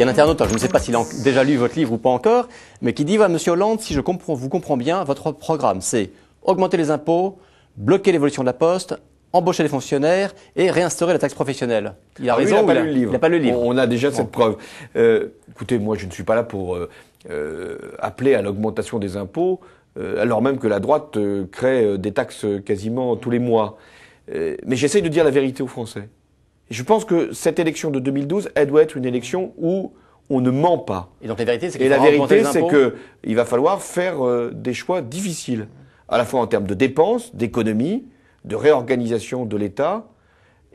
Il y a un internaute, je ne sais pas s'il a déjà lu votre livre ou pas encore, mais qui dit, M. monsieur Hollande, si je vous comprends bien, votre programme, c'est augmenter les impôts, bloquer l'évolution de la poste, embaucher les fonctionnaires et réinstaurer la taxe professionnelle. Il a ah raison. il n'a pas, lu le, livre. On a déjà cette preuve. Euh, écoutez, moi, je ne suis pas là pour euh, euh, appeler à l'augmentation des impôts, alors même que la droite crée des taxes quasiment tous les mois. mais j'essaye de dire la vérité aux Français je pense que cette élection de 2012, elle doit être une élection où on ne ment pas. Et donc la vérité, c'est que, la vérité, va falloir faire euh, des choix difficiles, à la fois en termes de dépenses, d'économie, de réorganisation de l'État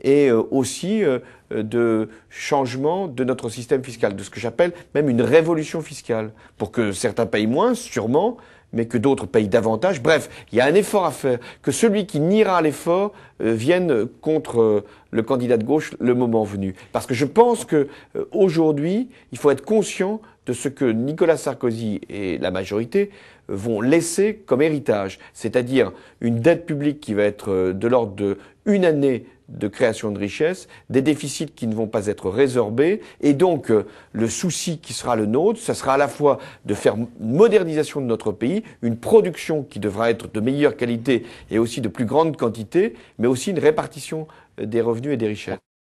et euh, aussi euh, de changement de notre système fiscal, de ce que j'appelle même une révolution fiscale, pour que certains payent moins, sûrement, mais que d'autres payent davantage. Bref, il y a un effort à faire, que celui qui niera l'effort euh, vienne contre euh, le candidat de gauche le moment venu. Parce que je pense que euh, aujourd'hui, il faut être conscient de ce que Nicolas Sarkozy et la majorité vont laisser comme héritage, c'est-à-dire une dette publique qui va être de l'ordre de une année de création de richesses, des déficits qui ne vont pas être résorbés, et donc euh, le souci qui sera le nôtre, ça sera à la fois de faire une modernisation de notre pays, une production qui devra être de meilleure qualité et aussi de plus grande quantité, mais aussi une répartition euh, des revenus et des richesses.